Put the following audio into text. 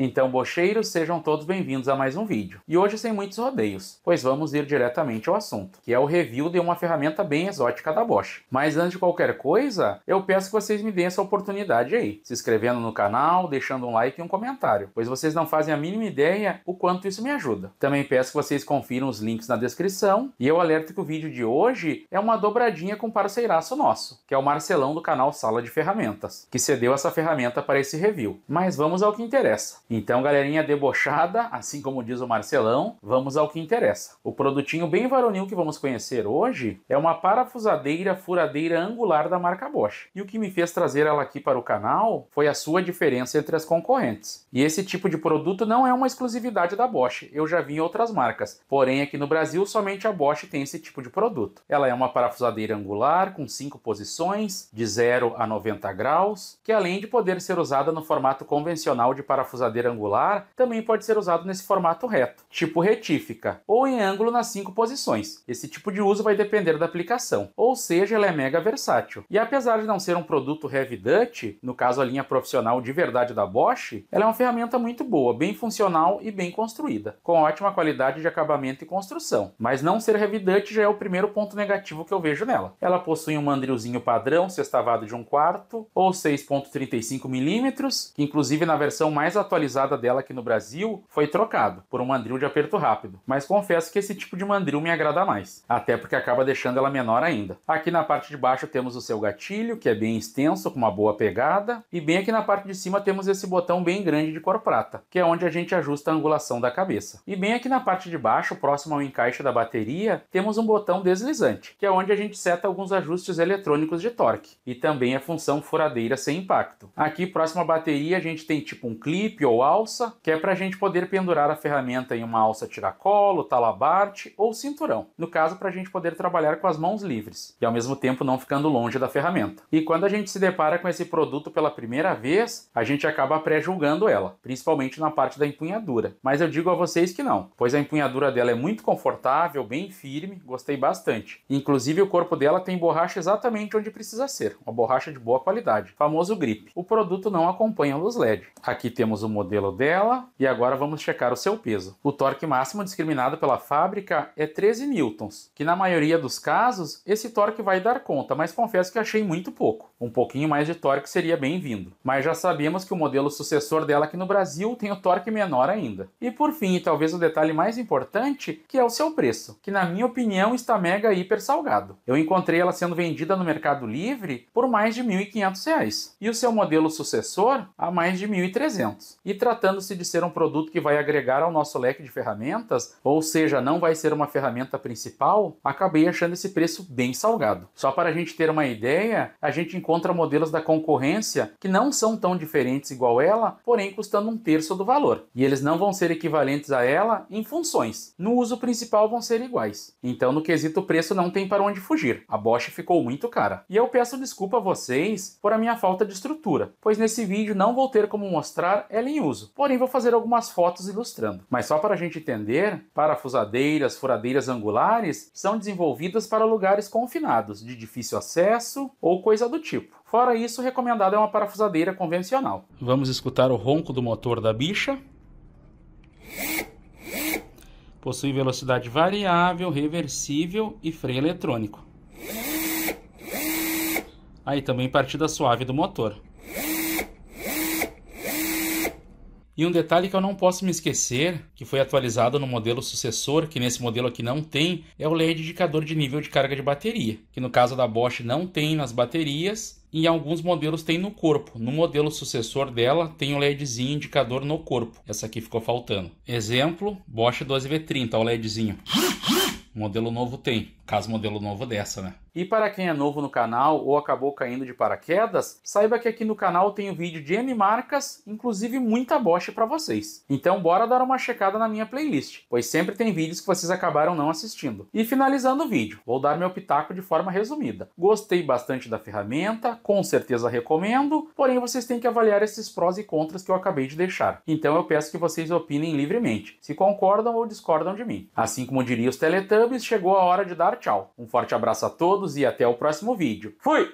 Então, bocheiros, sejam todos bem-vindos a mais um vídeo. E hoje sem muitos rodeios, pois vamos ir diretamente ao assunto, que é o review de uma ferramenta bem exótica da Bosch. Mas antes de qualquer coisa, eu peço que vocês me deem essa oportunidade aí, se inscrevendo no canal, deixando um like e um comentário, pois vocês não fazem a mínima ideia o quanto isso me ajuda. Também peço que vocês confiram os links na descrição, e eu alerto que o vídeo de hoje é uma dobradinha com um parceiraço nosso, que é o Marcelão do canal Sala de Ferramentas, que cedeu essa ferramenta para esse review. Mas vamos ao que interessa. Então, galerinha debochada, assim como diz o Marcelão, vamos ao que interessa. O produtinho bem varonil que vamos conhecer hoje é uma parafusadeira furadeira angular da marca Bosch. E o que me fez trazer ela aqui para o canal foi a sua diferença entre as concorrentes. E esse tipo de produto não é uma exclusividade da Bosch, eu já vi em outras marcas. Porém, aqui no Brasil, somente a Bosch tem esse tipo de produto. Ela é uma parafusadeira angular com 5 posições, de 0 a 90 graus, que além de poder ser usada no formato convencional de parafusadeira madeira angular também pode ser usado nesse formato reto, tipo retífica, ou em ângulo nas cinco posições. Esse tipo de uso vai depender da aplicação, ou seja, ela é mega versátil. E apesar de não ser um produto heavy duty, no caso a linha profissional de verdade da Bosch, ela é uma ferramenta muito boa, bem funcional e bem construída, com ótima qualidade de acabamento e construção. Mas não ser heavy duty já é o primeiro ponto negativo que eu vejo nela. Ela possui um mandrilzinho padrão, sextavado de um quarto, ou 6.35 milímetros que inclusive na versão mais atualizada motorizada dela aqui no Brasil foi trocado por um mandril de aperto rápido, mas confesso que esse tipo de mandril me agrada mais, até porque acaba deixando ela menor ainda. Aqui na parte de baixo temos o seu gatilho, que é bem extenso, com uma boa pegada, e bem aqui na parte de cima temos esse botão bem grande de cor prata, que é onde a gente ajusta a angulação da cabeça. E bem aqui na parte de baixo, próximo ao encaixe da bateria, temos um botão deslizante, que é onde a gente seta alguns ajustes eletrônicos de torque, e também a função furadeira sem impacto. Aqui próximo à bateria a gente tem tipo um clipe ou ou alça, que é para a gente poder pendurar a ferramenta em uma alça tiracolo, talabarte ou cinturão. No caso, para a gente poder trabalhar com as mãos livres e ao mesmo tempo não ficando longe da ferramenta. E quando a gente se depara com esse produto pela primeira vez, a gente acaba pré-julgando ela, principalmente na parte da empunhadura. Mas eu digo a vocês que não, pois a empunhadura dela é muito confortável, bem firme, gostei bastante. Inclusive, o corpo dela tem borracha exatamente onde precisa ser, uma borracha de boa qualidade, famoso grip. O produto não acompanha a luz LED. Aqui temos o modelo modelo dela e agora vamos checar o seu peso. O torque máximo discriminado pela fábrica é 13 newtons, que na maioria dos casos esse torque vai dar conta, mas confesso que achei muito pouco. Um pouquinho mais de torque seria bem-vindo. Mas já sabemos que o modelo sucessor dela aqui no Brasil tem o torque menor ainda. E por fim, e talvez o detalhe mais importante, que é o seu preço, que na minha opinião está mega hiper salgado. Eu encontrei ela sendo vendida no Mercado Livre por mais de R$ 1.500 e o seu modelo sucessor a mais de R$ 1.300. E tratando-se de ser um produto que vai agregar ao nosso leque de ferramentas, ou seja, não vai ser uma ferramenta principal, acabei achando esse preço bem salgado. Só para a gente ter uma ideia, a gente encontra modelos da concorrência que não são tão diferentes igual ela, porém custando um terço do valor. E eles não vão ser equivalentes a ela em funções. No uso principal vão ser iguais. Então, no quesito preço, não tem para onde fugir. A Bosch ficou muito cara. E eu peço desculpa a vocês por a minha falta de estrutura, pois nesse vídeo não vou ter como mostrar ela em uso uso. Porém, vou fazer algumas fotos ilustrando. Mas só para a gente entender, parafusadeiras, furadeiras angulares são desenvolvidas para lugares confinados, de difícil acesso ou coisa do tipo. Fora isso, recomendado é uma parafusadeira convencional. Vamos escutar o ronco do motor da bicha. Possui velocidade variável, reversível e freio eletrônico. Aí também partida suave do motor. E um detalhe que eu não posso me esquecer, que foi atualizado no modelo sucessor, que nesse modelo aqui não tem, é o LED indicador de nível de carga de bateria, que no caso da Bosch não tem nas baterias e em alguns modelos tem no corpo. No modelo sucessor dela tem um LEDzinho indicador no corpo. Essa aqui ficou faltando. Exemplo, Bosch 12V30, o LEDzinho. O modelo novo tem caso modelo novo dessa, né? E para quem é novo no canal ou acabou caindo de paraquedas, saiba que aqui no canal tem um vídeo de N marcas, inclusive muita boche para vocês. Então bora dar uma checada na minha playlist, pois sempre tem vídeos que vocês acabaram não assistindo. E finalizando o vídeo, vou dar meu pitaco de forma resumida. Gostei bastante da ferramenta, com certeza recomendo, porém vocês têm que avaliar esses prós e contras que eu acabei de deixar. Então eu peço que vocês opinem livremente, se concordam ou discordam de mim. Assim como diria os Teletubbies, chegou a hora de dar tchau. Um forte abraço a todos e até o próximo vídeo. Fui!